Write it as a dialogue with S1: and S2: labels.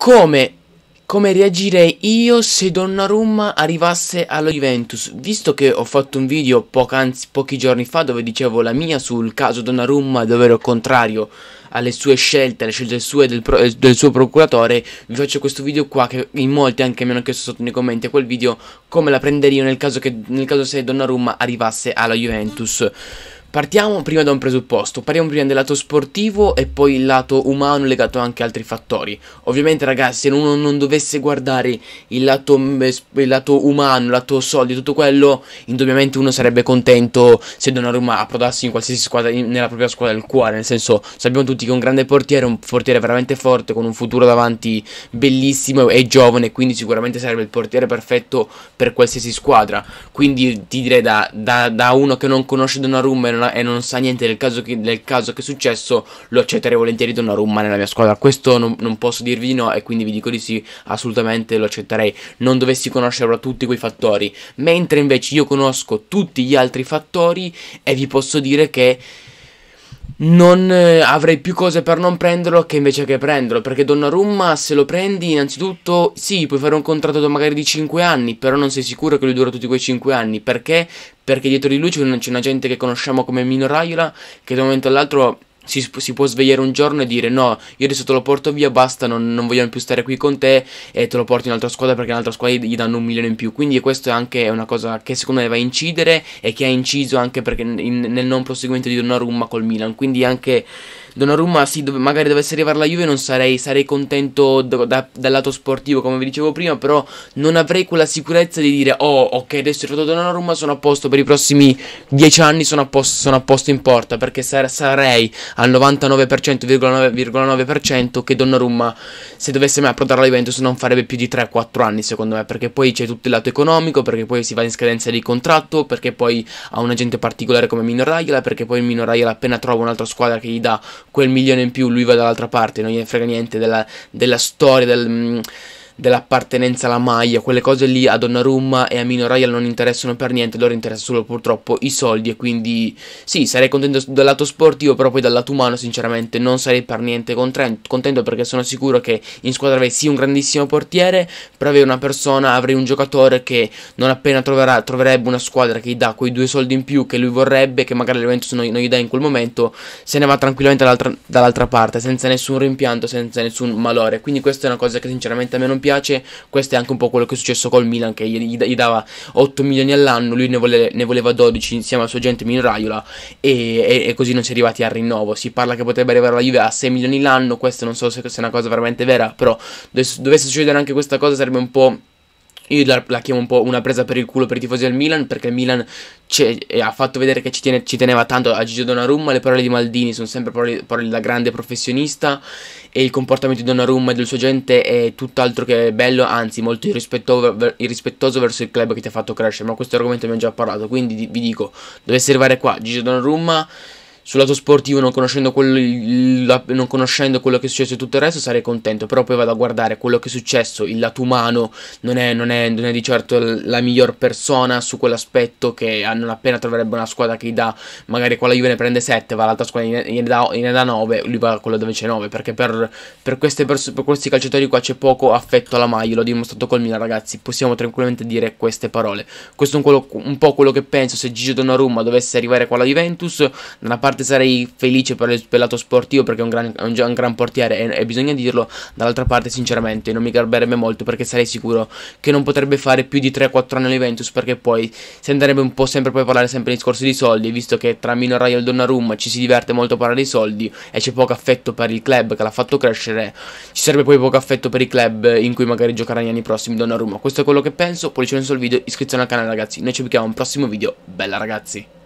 S1: come, come reagirei io se Donnarumma arrivasse alla Juventus? Visto che ho fatto un video anzi, pochi giorni fa dove dicevo la mia sul caso Donnarumma dove ero contrario alle sue scelte, alle scelte sue del, eh, del, suo procuratore, vi faccio questo video qua che in molti anche mi hanno chiesto sotto nei commenti a quel video come la prenderio nel caso, che, nel caso se Donnarumma arrivasse alla Juventus. Partiamo prima da un presupposto, parliamo prima del lato sportivo e poi il lato umano legato anche ad altri fattori. Ovviamente ragazzi se uno non dovesse guardare il lato, il lato umano, il lato soldi, tutto quello, indubbiamente uno sarebbe contento se Donnarumma approdasse in qualsiasi squadra, nella propria squadra del cuore, nel senso sappiamo tutti che è un grande portiere, un portiere veramente forte, con un futuro davanti bellissimo e giovane, quindi sicuramente sarebbe il portiere perfetto per qualsiasi squadra. Quindi ti direi da, da, da uno che non conosce Donnarumma e non e non sa niente del caso, che, del caso che è successo, lo accetterei volentieri Donnarumma nella mia squadra. Questo non, non, posso dirvi di no e quindi vi dico di sì, assolutamente lo accetterei. Non dovessi conoscerlo a tutti quei fattori. Mentre invece io conosco tutti gli altri fattori e vi posso dire che non eh, avrei più cose per non prenderlo che invece che prenderlo. Perché Donnarumma, se lo prendi, innanzitutto, sì, puoi fare un contratto magari di 5 anni, però non sei sicuro che lui dura tutti quei 5 anni. Perché? Perché dietro di lui c'è una, gente che conosciamo come Mino Raiola, che da un momento all'altro si, si, può svegliare un giorno e dire no, io adesso te lo porto via, basta, non, non, vogliamo più stare qui con te e te lo porti in un'altra squadra perché in un'altra squadra gli danno un milione in più. Quindi questo è anche una cosa che secondo me va a incidere e che ha inciso anche in, nel non proseguimento di Donnarumma col Milan. Quindi anche Donnarumma sì, dov magari dovesse arrivare la Juve non sarei, sarei contento da dal lato sportivo come vi dicevo prima, però non avrei quella sicurezza di dire oh ok adesso è arrivato Donnarumma sono a posto per i prossimi 10 anni, sono a posto, sono a posto in porta, perché sar sarei al 99,9% che Donnarumma se dovesse mai approdare la Juventus non farebbe più di 3-4 anni secondo me, perché poi c'è tutto il lato economico, perché poi si va in scadenza di contratto, perché poi ha un agente particolare come Mino Raiola, perché poi Mino Raiola appena trova un'altra squadra che gli dà quel milione in più lui va dall'altra parte, non gli frega niente della, della storia, del, mm, dell'appartenenza alla maglia, quelle cose lì a Donnarumma e a Mino Royal non interessano per niente, loro interessano solo purtroppo i soldi e quindi sì, sarei contento dal lato sportivo, però poi dal lato umano sinceramente non sarei per niente contento perché sono sicuro che in squadra avrei sì un grandissimo portiere, però avrei una persona, avrei un giocatore che non appena troverà, troverebbe una squadra che gli dà quei due soldi in più che lui vorrebbe, che magari l'Eventus non, gli dà in quel momento, se ne va tranquillamente dall'altra dall parte, senza nessun rimpianto, senza nessun malore, quindi questa è una cosa che sinceramente a me non piace dispiace, questo è anche un po' quello che è successo col Milan che gli, gli dava 8 milioni all'anno, lui ne, vole, ne, voleva 12 insieme al suo agente Mino Raiola e, e, e, così non si è arrivati al rinnovo, si parla che potrebbe arrivare la Juve a 6 milioni l'anno, questo non so se, se è una cosa veramente vera, però dovesse succedere anche questa cosa sarebbe un po' Io la, la, chiamo un po' una presa per il culo per i tifosi del Milan perché il Milan ha fatto vedere che ci, tiene, ci, teneva tanto a Gigio Donnarumma. Le parole di Maldini sono sempre parole, parole, da grande professionista e il comportamento di Donnarumma e del suo gente è tutt'altro che bello, anzi molto irrispettoso, irrispettoso verso il club che ti ha fatto crescere. Ma questo argomento abbiamo già parlato, quindi vi dico, dovesse arrivare qua Gigio Donnarumma sul lato sportivo, non conoscendo, quello, la, non conoscendo quello che è successo e tutto il resto, sarei contento. Però poi vado a guardare quello che è successo, il lato umano non è, non è, non è di certo la miglior persona su quell'aspetto che ah, non appena troverebbe una squadra che gli dà, magari quella Juve ne prende 7, va l'altra squadra ne dà, ne dà 9, lui va a quello dove c'è 9. Perché per, per, pers- per, questi calciatori qua c'è poco affetto alla maglia, l'ho dimostrato col Milan ragazzi, possiamo tranquillamente dire queste parole. Questo è un, quello, un po' quello che penso se Gigi Donnarumma dovesse arrivare qua alla Juventus, da una parte parte sarei felice per, il, per lato sportivo perché è un gran, è un, è un gran portiere e, e, bisogna dirlo, dall'altra parte sinceramente non mi garberebbe molto perché sarei sicuro che non potrebbe fare più di 3-4 anni all'Eventus perché poi si andrebbe un po' sempre poi a parlare sempre di discorso di soldi visto che tra Mino Rai e Donnarumma ci si diverte molto a parlare di soldi e c'è poco affetto per il club che l'ha fatto crescere, ci sarebbe poi poco affetto per i club in cui magari giocherà negli anni prossimi Donnarumma. Questo è quello che penso, pollice in sul video, iscrizione al canale ragazzi, noi ci becchiamo un prossimo video, bella ragazzi!